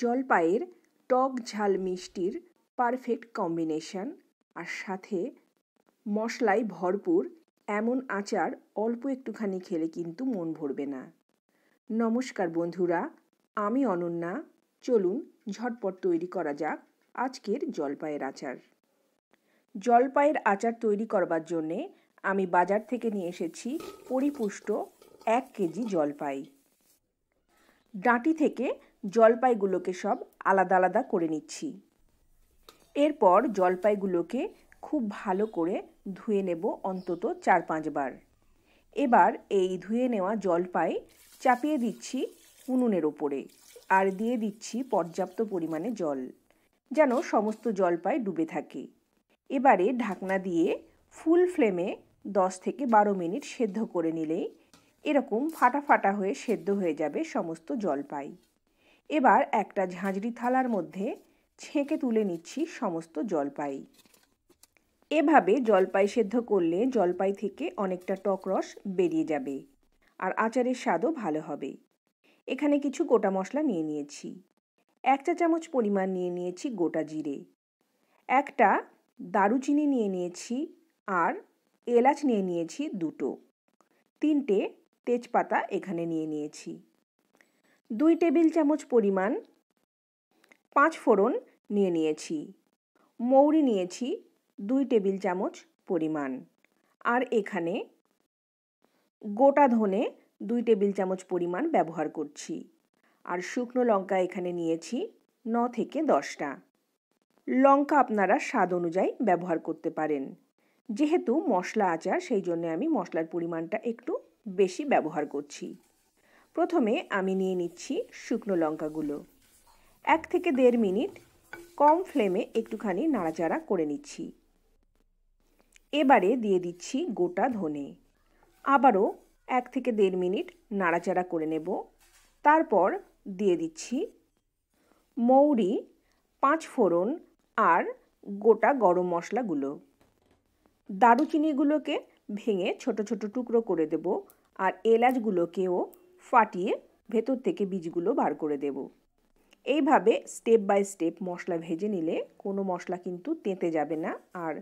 জলপাইয়ের টক ঝাল মিষ্টির পারফেক্ট কম্বিনেশন আর সাথে মশলায় ভরপুর এমন আচার অল্প একটুখানি খেলে কিন্তু মন ভরবে না নমস্কার বন্ধুরা আমি অনন্যা চলুন ঝটপট তৈরি করা যাক আজকের জলপাইয়ের আচার জলপাইয়ের আচার তৈরি করবার জন্যে আমি বাজার থেকে নিয়ে এসেছি পরিপুষ্ট এক কেজি জলপাই ডাঁটি থেকে জলপাইগুলোকে সব আলাদা আলাদা করে নিচ্ছি এরপর জলপাইগুলোকে খুব ভালো করে ধুয়ে নেব অন্তত চার পাঁচবার এবার এই ধুয়ে নেওয়া জলপাই চাপিয়ে দিচ্ছি উনুনের ওপরে আর দিয়ে দিচ্ছি পর্যাপ্ত পরিমাণে জল যেন সমস্ত জলপাই ডুবে থাকে এবারে ঢাকনা দিয়ে ফুল ফ্লেমে দশ থেকে বারো মিনিট সেদ্ধ করে নিলেই এরকম ফাটা ফাটা হয়ে সেদ্ধ হয়ে যাবে সমস্ত জলপাই এবার একটা ঝাঁঝরি থালার মধ্যে ছেঁকে তুলে নিচ্ছি সমস্ত জলপাই এভাবে জলপাই সেদ্ধ করলে জলপাই থেকে অনেকটা টক রস বেরিয়ে যাবে আর আচারের স্বাদও ভালো হবে এখানে কিছু গোটা মশলা নিয়ে নিয়েছি এক চা চামচ পরিমাণ নিয়ে নিয়েছি গোটা জিরে একটা দারুচিনি নিয়ে নিয়েছি আর এলাচ নিয়ে নিয়েছি দুটো তিনটে তেজপাতা এখানে নিয়ে নিয়েছি দুই টেবিল চামচ পরিমাণ পাঁচ ফোড়ন নিয়ে নিয়েছি মৌরি নিয়েছি দুই টেবিল চামচ পরিমাণ আর এখানে গোটা ধনে দুই টেবিল চামচ পরিমাণ ব্যবহার করছি আর শুকনো লঙ্কা এখানে নিয়েছি ন থেকে দশটা লঙ্কা আপনারা স্বাদ অনুযায়ী ব্যবহার করতে পারেন যেহেতু মশলা আচার সেই জন্য আমি মশলার পরিমাণটা একটু বেশি ব্যবহার করছি প্রথমে আমি নিয়ে নিচ্ছি শুকনো লঙ্কাগুলো এক থেকে দেড় মিনিট কম ফ্লেমে একটুখানি নাড়াচাড়া করে নিচ্ছি এবারে দিয়ে দিচ্ছি গোটা ধনে আবারও এক থেকে দেড় মিনিট নাড়াচাড়া করে নেব তারপর দিয়ে দিচ্ছি মৌরি পাঁচ ফোড়ন আর গোটা গরম মশলাগুলো দারুচিনিগুলোকে ভেঙে ছোট ছোট টুকরো করে দেব আর এলাচগুলোকেও ফাটিয়ে ভেতর থেকে বীজগুলো বার করে দেব এইভাবে স্টেপ বাই স্টেপ মশলা ভেজে নিলে কোনো মশলা কিন্তু তেঁতে যাবে না আর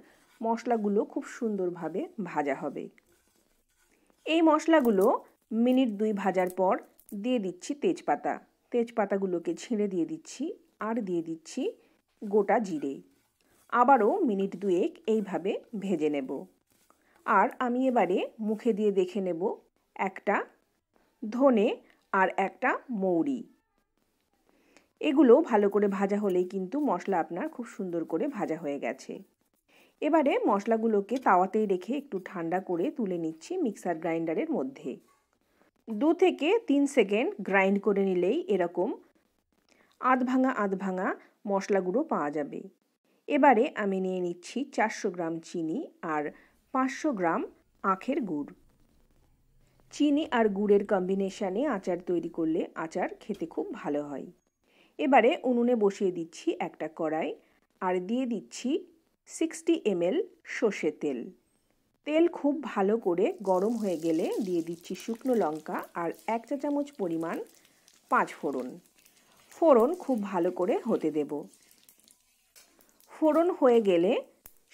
মশলাগুলো খুব সুন্দরভাবে ভাজা হবে এই মশলাগুলো মিনিট দুই ভাজার পর দিয়ে দিচ্ছি তেজপাতা তেজপাতাগুলোকে ছিঁড়ে দিয়ে দিচ্ছি আর দিয়ে দিচ্ছি গোটা জিরে আবারও মিনিট দুয়েক এইভাবে ভেজে নেব আর আমি এবারে মুখে দিয়ে দেখে নেব একটা ধনে আর একটা মৌরি এগুলো ভালো করে ভাজা হলেই কিন্তু মশলা আপনার খুব সুন্দর করে ভাজা হয়ে গেছে এবারে মশলাগুলোকে তাওয়াতেই রেখে একটু ঠান্ডা করে তুলে নিচ্ছি মিক্সার গ্রাইন্ডারের মধ্যে দু থেকে তিন সেকেন্ড গ্রাইন্ড করে নিলেই এরকম আধ ভাঙা আধ ভাঙা মশলা গুঁড়ো পাওয়া যাবে এবারে আমি নিয়ে নিচ্ছি চারশো গ্রাম চিনি আর পাঁচশো গ্রাম আখের গুড় চিনি আর গুড়ের কম্বিনেশানে আচার তৈরি করলে আচার খেতে খুব ভালো হয় এবারে উনুনে বসিয়ে দিচ্ছি একটা কড়াই আর দিয়ে দিচ্ছি সিক্সটি এল সর্ষে তেল তেল খুব ভালো করে গরম হয়ে গেলে দিয়ে দিচ্ছি শুকনো লঙ্কা আর এক চা চামচ পরিমাণ পাঁচ ফোড়ন ফোড়ন খুব ভালো করে হতে দেব ফোড়ন হয়ে গেলে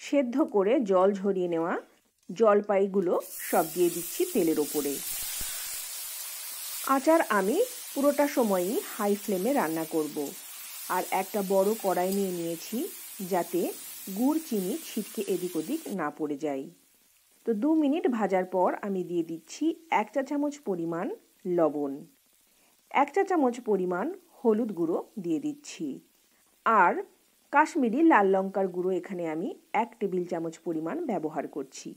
সেদ্ধ করে জল ঝরিয়ে নেওয়া জলপাইগুলো সব দিয়ে দিচ্ছি তেলের ওপরে আচার আমি পুরোটা সময়ই হাই ফ্লেমে রান্না করব। আর একটা বড় কড়াই নিয়ে নিয়েছি যাতে গুড় চিনি ছিটকে এদিক ওদিক না পড়ে যায় তো দু মিনিট ভাজার পর আমি দিয়ে দিচ্ছি এক চা চামচ পরিমাণ লবণ এক চা চামচ পরিমাণ হলুদ গুঁড়ো দিয়ে দিচ্ছি আর কাশ্মীরি লাল লঙ্কার গুঁড়ো এখানে আমি এক টেবিল চামচ পরিমাণ ব্যবহার করছি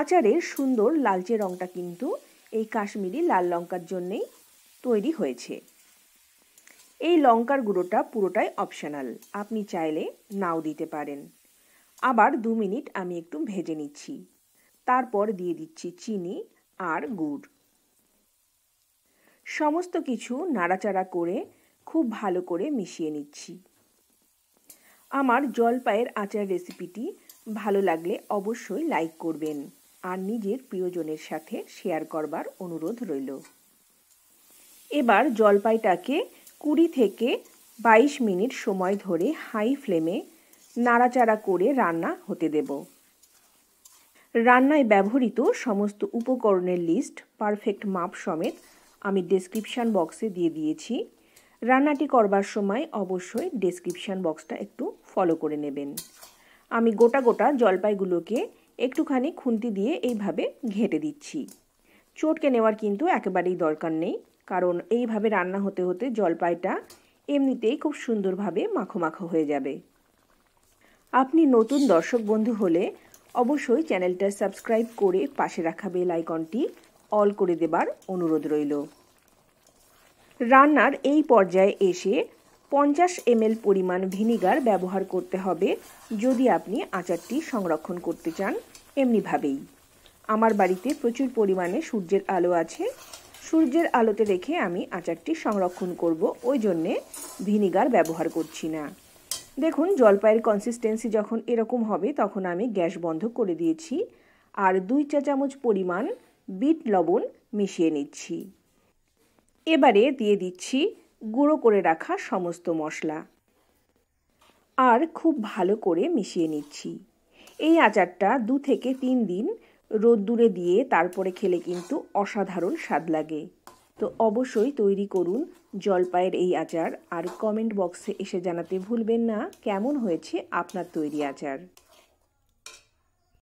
আচারের সুন্দর লালচে রঙটা কিন্তু এই কাশ্মীরি লাল লঙ্কার জন্যেই তৈরি হয়েছে এই লঙ্কার গুঁড়োটা পুরোটাই অপশনাল আপনি চাইলে নাও দিতে পারেন আবার দু মিনিট আমি একটু ভেজে নিচ্ছি তারপর দিয়ে দিচ্ছি চিনি আর গুড় সমস্ত কিছু নাড়াচাড়া করে খুব ভালো করে মিশিয়ে নিচ্ছি আমার জলপাইয়ের আচার রেসিপিটি ভালো লাগলে অবশ্যই লাইক করবেন আর নিজের প্রিয়জনের সাথে শেয়ার করবার অনুরোধ রইল এবার জলপাইটাকে কুড়ি থেকে বাইশ মিনিট সময় ধরে হাই ফ্লেমে নাড়াচাড়া করে রান্না হতে দেব রান্নায় ব্যবহৃত সমস্ত উপকরণের লিস্ট পারফেক্ট মাপ সমেত আমি ডেসক্রিপশান বক্সে দিয়ে দিয়েছি রান্নাটি করবার সময় অবশ্যই ডেসক্রিপশান বক্সটা একটু ফলো করে নেবেন আমি গোটা গোটা জলপাইগুলোকে একটুখানি খুন্তি দিয়ে এইভাবে ঘেঁটে দিচ্ছি চটকে নেওয়ার কিন্তু একেবারেই দরকার নেই কারণ এইভাবে রান্না হতে হতে জলপাইটা এমনিতেই খুব সুন্দরভাবে মাখো মাখো হয়ে যাবে আপনি নতুন দর্শক বন্ধু হলে অবশ্যই চ্যানেলটা সাবস্ক্রাইব করে পাশে রাখা বেল আইকনটি অল করে দেবার অনুরোধ রইল রান্নার এই পর্যায়ে এসে পঞ্চাশ এমএল পরিমাণ ভিনিগার ব্যবহার করতে হবে যদি আপনি আচারটি সংরক্ষণ করতে চান এমনিভাবেই আমার বাড়িতে প্রচুর পরিমাণে সূর্যের আলো আছে সূর্যের আলোতে রেখে আমি আচারটি সংরক্ষণ করব ওই জন্যে ভিনিগার ব্যবহার করছি না দেখুন জলপাইয়ের কনসিস্টেন্সি যখন এরকম হবে তখন আমি গ্যাস বন্ধ করে দিয়েছি আর দুই চা চামচ পরিমাণ বিট লবণ মিশিয়ে নিচ্ছি এবারে দিয়ে দিচ্ছি গুঁড়ো করে রাখা সমস্ত মশলা আর খুব ভালো করে মিশিয়ে নিচ্ছি এই আচারটা দু থেকে তিন দিন রোদ্দুরে দিয়ে তারপরে খেলে কিন্তু অসাধারণ স্বাদ লাগে তো অবশ্যই তৈরি করুন জলপাইয়ের এই আচার আর কমেন্ট বক্সে এসে জানাতে ভুলবেন না কেমন হয়েছে আপনার তৈরি আচার